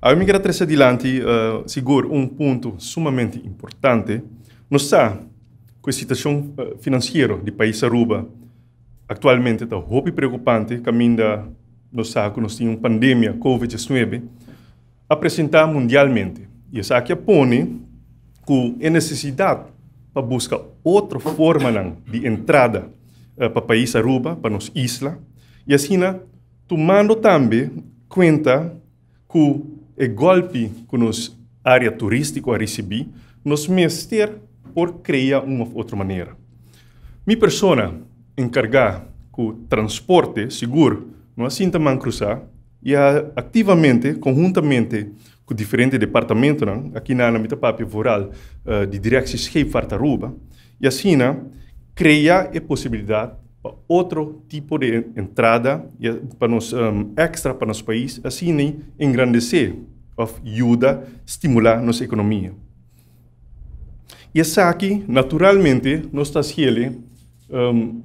A migra de Dilanti, uh, eh, um ponto sumamente importante, não sa que a situação eh, financeira do país Aruba atualmente está muito preocupante, caminho da nós sabe que nós tínhamos pandemia COVID-19, apresentada mundialmente. E isso aqui apone que é necessidade para buscar outra forma de entrada eh, para o país Aruba, para nossa isla, e assim, né, tomando também conta que o golpe que nos área turística recebi, nos mester por criar uma outra maneira. Mi persona encargar com transporte seguro, não assim também cruzar, e ativamente, conjuntamente com diferentes né? aqui na Anamitapap Rural uh, eh, de Direxischeepvaart Aruba e assim né, criar a possibilidade para outro tipo de entrada eh, para nos um, eh, extra para nosso país assim né, engrandecer ajuda estimular nossa economia e essa aqui naturalmente nós está assim, ele um,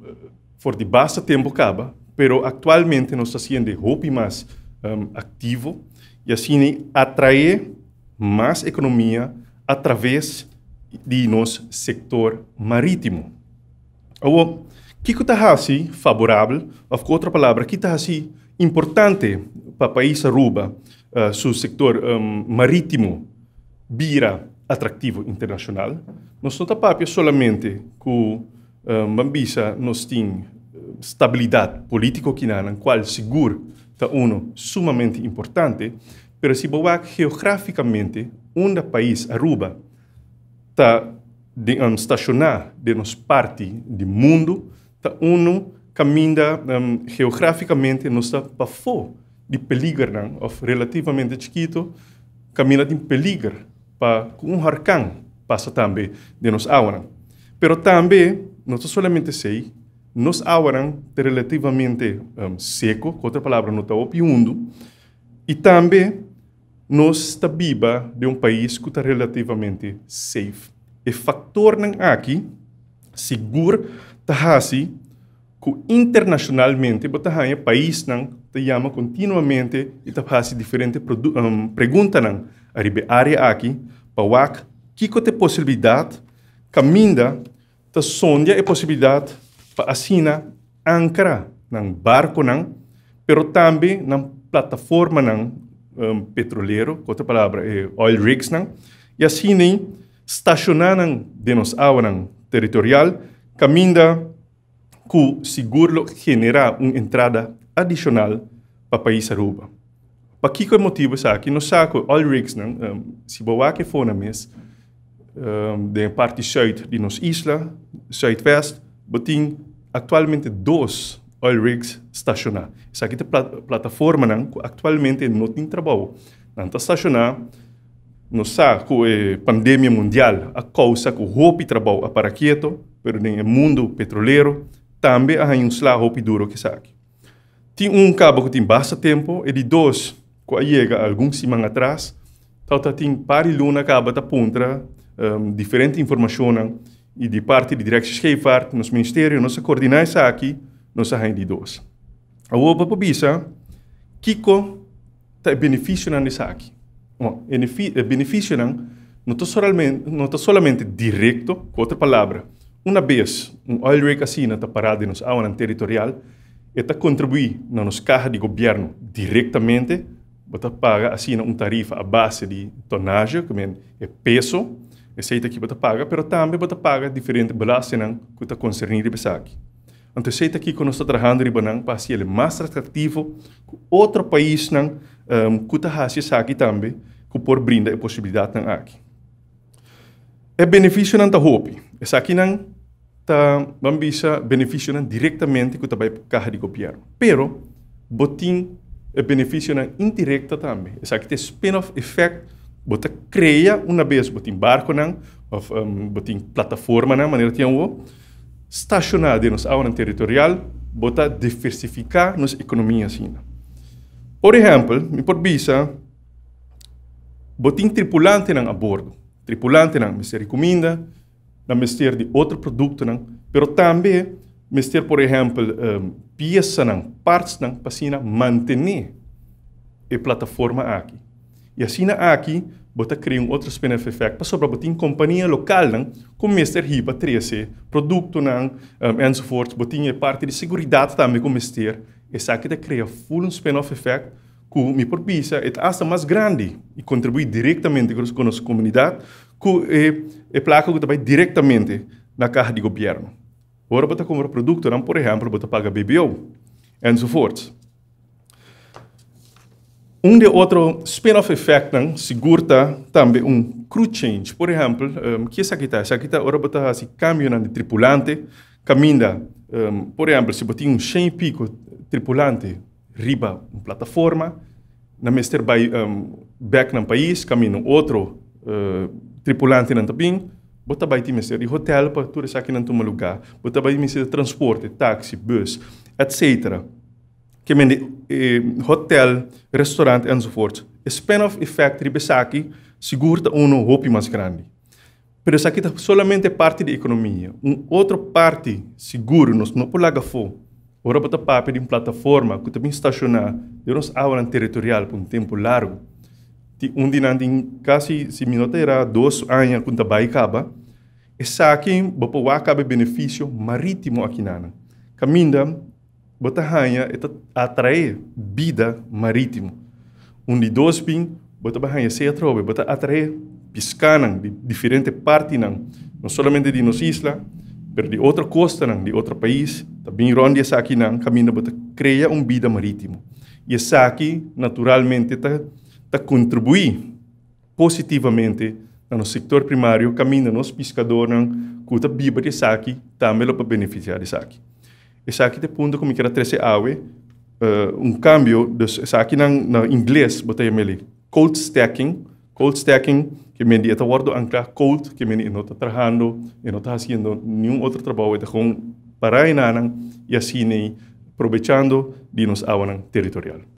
por de basta tempo acaba mas atualmente nós está assim, de roupa mais um, ativo e assim atrair mais economia através de nosso setor marítimo. O que está assim favorável, ou com outra palavra, que está assim importante para o país Aruba, uh, seu setor um, marítimo, vira atrativo internacional. Nós não tapamos somente com um, Bambisa, nós temos uh, estabilidade política que é, qual seguro da ONU sumamente importante, pero se bobac geograficamente, onde o país, Aruba, está de, um, estacionado de nos parte do mundo, está ONU caminha um, geograficamente nos está para fora de peligro, não, ou relativamente chiquito, caminha de peligro para um huracão passa também de nos água. Pero também, não somente sei nos auram relativamente um, seco, outra palavra, no está opiundo, e também nos está viva de um país que está relativamente safe. E fator aqui, seguro, está assim, que internacionalmente, o é país está te chama continuamente e está fazendo assim, diferentes um, perguntas a área aqui, para o que é a possibilidade, caminda, está sonda a possibilidade asina ancra nang barco nang, pero também na plataforma nang um, petroleiro, outra palavra, eh, oil rigs nang, e assim nem estacionar nang de nos nang territorial, caminda cu seguro generar uma entrada adicional para o país Aruba. Para que motivo? É o motivo, sabe? No saco, oil rigs, nang, um, se você for na mesa, um, de parte sul de nos isla, west Botim atualmente dois oil rigs estacionados. Essa aqui é plat plataforma não, né? atualmente não tem trabalho. Não está estacionar. Não sabe eh, que a pandemia mundial a causa que o roupa trabalho para quieto, pero no é mundo petroleiro também há um slá roupa duro que sabe. Tem um cabo que tem bastante tempo, e é de dois, que chega alguns semanas atrás, então tem par luna cabo da ponta, um, diferente informação né? e de parte de nos nosso ministério, nossa coordenação aqui, nossa rendidosa. A OPA Pobisa, Kiko, está benefício nessa aqui. Bom, benefício eh, não, não está solamente, não está solamente direto, com outra palavra, uma vez um oil rig assim está né, parado nos água territorial, está contribui na nossa caixa de governo diretamente, está paga assim né, uma tarifa à base de tonagem, que é peso, receita que você paga, mas também você paga diferente balanço que kuta concernir a aqui. Então, receita aqui que nós estamos trabalhando para ser ele mais atrativo que outro país nang um, que está fazendo também, que por brinda a possibilidade nang aqui. É benefício não está roupa. Essa aqui não está, vamos dizer, benefício nang diretamente kuta está para de Pero, botin é benefício nang indireta também. Essa aqui tem spin-off effect bota creia uma vez bota em barco não of um, bota em plataforma não maneira tinha o estacionar de nos área territorial bota diversificar nos economia assim por exemplo me por bisa bota tripulante não a bordo tripulante não me recomenda na mister de outro produto não pero também mister por exemplo um, peça não partes não para sina manter a plataforma aqui e assim China aqui bota criam outros spin-off effect, passou para botar em companhia local, não, mister hipa 3C, produto, não, um, ensovoort, botinha parte de segurança também com Mr. Essa aqui cria full spin-off effect que me propisa é hasta mais grande e contribui diretamente com a nossa comunidade, eh, que é, é placa que vai diretamente na caixa de governo. Agora, bota comprar produto, não, por exemplo, bota paga BBO, ensovoort. Um de outro spin-off effect não né? segura também um crew change. Por exemplo, um, que é essa aqui Essa aqui está agora botar assim caminhão de tripulante caminha. Um, por exemplo, se botar um 100 pico tripulante riba uma plataforma, na mester by, um, back no país, caminha outro uh, tripulante não também, bota vai ter mester de hotel para tudo isso aqui não toma lugar, bota vai ter de transporte, táxi, bus, etc que eh, hotel, restaurante restaurant enzovoort. Spin-off effect ribesaki segura um hopi mais grande. Mas isso aqui é solamente parte da economia. Um outra parte seguro, nós não podemos fazer. Ora para tá papo de uma plataforma que também estaciona de uma aula territorial por um tempo largo. de onde nanti quase se minuto era dois anos com tabai tá caba. Essa aqui, bopo acaba benefício marítimo aqui nana. Caminda Batahanha atrai vida marítimo. Onde dos pin, bota barranha se atrobe, bota atrai de diferente parte não, não somente de nos isla, mas de outra costa nang de outro país. Também tá ronde essa aqui nang caminha bota cria um vida marítimo. E essa aqui naturalmente tá, tá contribui positivamente no setor primário, caminha nos pescadores, a biba de saque, também é para beneficiar de saque. aquí de punto que era 13 awe, eh, un un cambio, dus aquí en en inglés botella meli, cold stacking, cold stacking, que me dieta ancla cold, que me no está trabajando, no está haciendo ningún otro trabajo, está con para enanang y así aprovechando dinos awanan territorial.